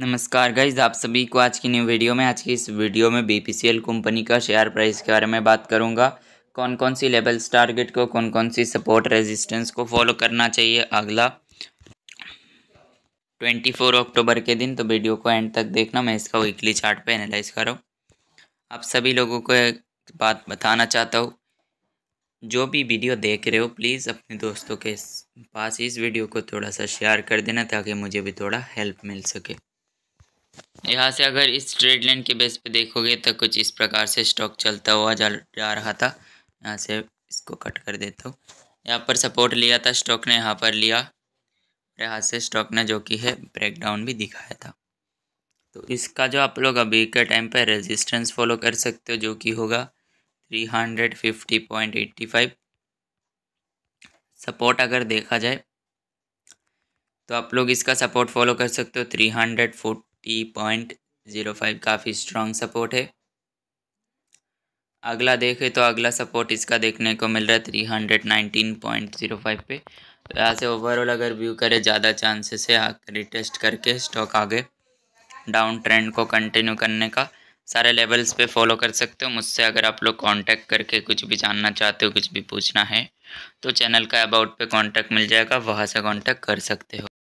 नमस्कार गाइज आप सभी को आज की न्यू वीडियो में आज की इस वीडियो में बीपीसीएल कंपनी का शेयर प्राइस के बारे में बात करूंगा कौन कौन सी लेवल्स टारगेट को कौन कौन सी सपोर्ट रेजिस्टेंस को फॉलो करना चाहिए अगला 24 अक्टूबर के दिन तो वीडियो को एंड तक देखना मैं इसका वीकली चार्ट पे एनालाइज कर रहा हूँ आप सभी लोगों को एक बात बताना चाहता हूँ जो भी वीडियो देख रहे हो प्लीज़ अपने दोस्तों के पास इस वीडियो को थोड़ा सा शेयर कर देना ताकि मुझे भी थोड़ा हेल्प मिल सके यहाँ से अगर इस ट्रेड लाइन के बेस पे देखोगे तो कुछ इस प्रकार से स्टॉक चलता हुआ जा जा रहा था यहाँ से इसको कट कर देता हूँ यहाँ पर सपोर्ट लिया था स्टॉक ने यहाँ पर लिया यहाँ से स्टॉक ने जो कि है ब्रेकडाउन भी दिखाया था तो इसका जो आप लोग अभी के टाइम पर रेजिस्टेंस फॉलो कर सकते हो जो कि होगा three hundred fifty point eighty five support अगर देखा जाए तो आप लोग इसका सपोर्ट फॉलो कर सकते हो three hundred forty point zero five काफ़ी स्ट्रॉन्ग सपोर्ट है अगला देखें तो अगला सपोर्ट इसका देखने को मिल रहा है three hundred nineteen point zero five पे तो यहाँ से ओवरऑल अगर व्यू करें ज़्यादा चांसेस है आकर रिटेस्ट करके स्टॉक आगे डाउन ट्रेंड को कंटिन्यू करने का सारे लेवल्स पे फॉलो कर सकते हो मुझसे अगर आप लोग कांटेक्ट करके कुछ भी जानना चाहते हो कुछ भी पूछना है तो चैनल का अबाउट पे कांटेक्ट मिल जाएगा वहाँ से कांटेक्ट कर सकते हो